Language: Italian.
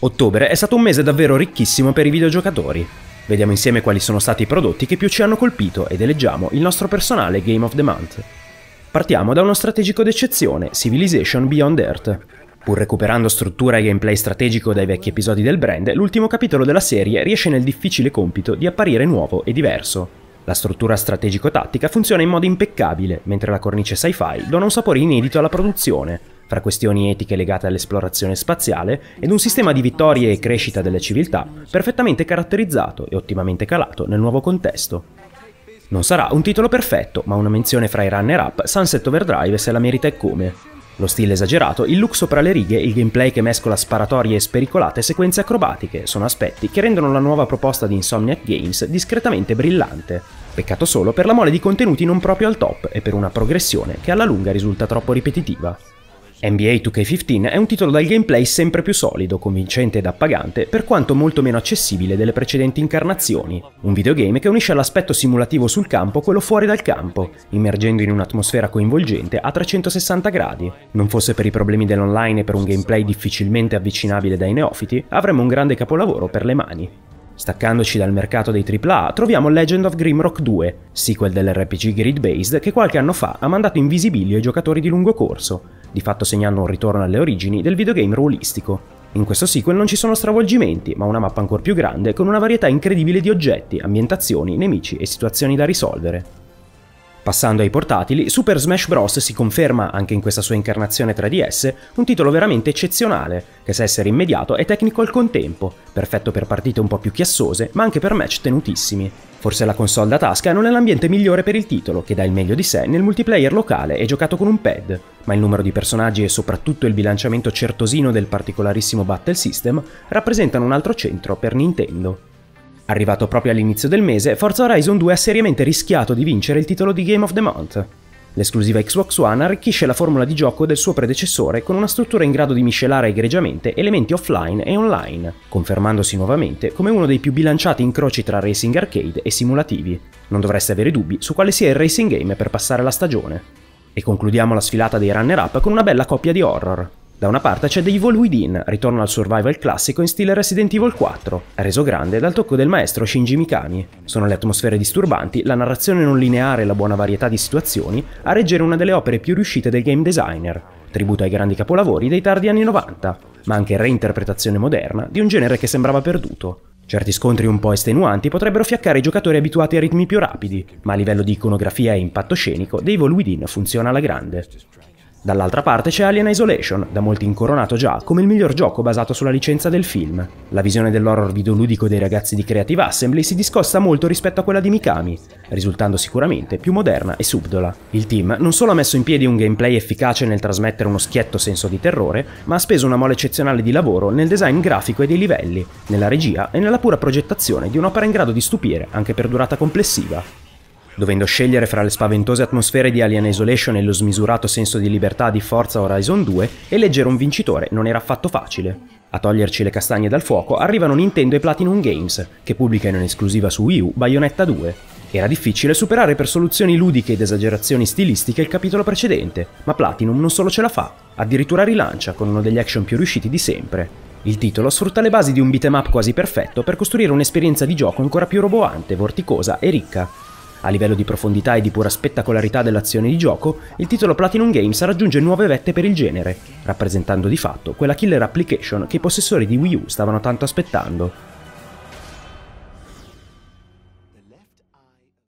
Ottobre è stato un mese davvero ricchissimo per i videogiocatori. Vediamo insieme quali sono stati i prodotti che più ci hanno colpito ed eleggiamo il nostro personale Game of the Month. Partiamo da uno strategico d'eccezione, Civilization Beyond Earth. Pur recuperando struttura e gameplay strategico dai vecchi episodi del brand, l'ultimo capitolo della serie riesce nel difficile compito di apparire nuovo e diverso. La struttura strategico-tattica funziona in modo impeccabile, mentre la cornice sci-fi dona un sapore inedito alla produzione, fra questioni etiche legate all'esplorazione spaziale ed un sistema di vittorie e crescita delle civiltà perfettamente caratterizzato e ottimamente calato nel nuovo contesto. Non sarà un titolo perfetto, ma una menzione fra i runner-up Sunset Overdrive se la merita e come. Lo stile esagerato, il look sopra le righe, il gameplay che mescola sparatorie e spericolate sequenze acrobatiche sono aspetti che rendono la nuova proposta di Insomniac Games discretamente brillante. Peccato solo per la mole di contenuti non proprio al top e per una progressione che alla lunga risulta troppo ripetitiva. NBA 2K15 è un titolo dal gameplay sempre più solido, convincente ed appagante, per quanto molto meno accessibile delle precedenti incarnazioni. Un videogame che unisce all'aspetto simulativo sul campo quello fuori dal campo, immergendo in un'atmosfera coinvolgente a 360 gradi. Non fosse per i problemi dell'online e per un gameplay difficilmente avvicinabile dai neofiti, avremmo un grande capolavoro per le mani. Staccandoci dal mercato dei AAA, troviamo Legend of Grimrock 2, sequel dell'RPG grid-based che qualche anno fa ha mandato in visibilio i giocatori di lungo corso, di fatto segnando un ritorno alle origini del videogame ruolistico. In questo sequel non ci sono stravolgimenti, ma una mappa ancora più grande con una varietà incredibile di oggetti, ambientazioni, nemici e situazioni da risolvere. Passando ai portatili, Super Smash Bros. si conferma, anche in questa sua incarnazione 3DS, un titolo veramente eccezionale, che sa essere immediato e tecnico al contempo, perfetto per partite un po' più chiassose, ma anche per match tenutissimi. Forse la console da tasca non è l'ambiente migliore per il titolo, che dà il meglio di sé nel multiplayer locale e giocato con un pad, ma il numero di personaggi e soprattutto il bilanciamento certosino del particolarissimo Battle System rappresentano un altro centro per Nintendo. Arrivato proprio all'inizio del mese, Forza Horizon 2 ha seriamente rischiato di vincere il titolo di Game of the Month. L'esclusiva Xbox One arricchisce la formula di gioco del suo predecessore con una struttura in grado di miscelare egregiamente elementi offline e online, confermandosi nuovamente come uno dei più bilanciati incroci tra racing arcade e simulativi. Non dovreste avere dubbi su quale sia il racing game per passare la stagione. E concludiamo la sfilata dei runner-up con una bella coppia di horror, da una parte c'è The Evil Within, ritorno al survival classico in stile Resident Evil 4, reso grande dal tocco del maestro Shinji Mikami. Sono le atmosfere disturbanti, la narrazione non lineare e la buona varietà di situazioni a reggere una delle opere più riuscite del game designer, tributo ai grandi capolavori dei tardi anni 90, ma anche reinterpretazione moderna di un genere che sembrava perduto. Certi scontri un po' estenuanti potrebbero fiaccare i giocatori abituati a ritmi più rapidi, ma a livello di iconografia e impatto scenico, The Evil Within funziona alla grande. Dall'altra parte c'è Alien Isolation, da molti incoronato già come il miglior gioco basato sulla licenza del film. La visione dell'horror videoludico dei ragazzi di Creative Assembly si discosta molto rispetto a quella di Mikami, risultando sicuramente più moderna e subdola. Il team non solo ha messo in piedi un gameplay efficace nel trasmettere uno schietto senso di terrore, ma ha speso una mole eccezionale di lavoro nel design grafico e dei livelli, nella regia e nella pura progettazione di un'opera in grado di stupire anche per durata complessiva. Dovendo scegliere fra le spaventose atmosfere di Alien Isolation e lo smisurato senso di libertà di Forza Horizon 2, eleggere un vincitore non era affatto facile. A toglierci le castagne dal fuoco arrivano Nintendo e Platinum Games, che pubblica in esclusiva su Wii U Bayonetta 2. Era difficile superare per soluzioni ludiche ed esagerazioni stilistiche il capitolo precedente, ma Platinum non solo ce la fa, addirittura rilancia con uno degli action più riusciti di sempre, il titolo sfrutta le basi di un beat'em up quasi perfetto per costruire un'esperienza di gioco ancora più roboante, vorticosa e ricca. A livello di profondità e di pura spettacolarità dell'azione di gioco, il titolo Platinum Games raggiunge nuove vette per il genere, rappresentando di fatto quella killer application che i possessori di Wii U stavano tanto aspettando.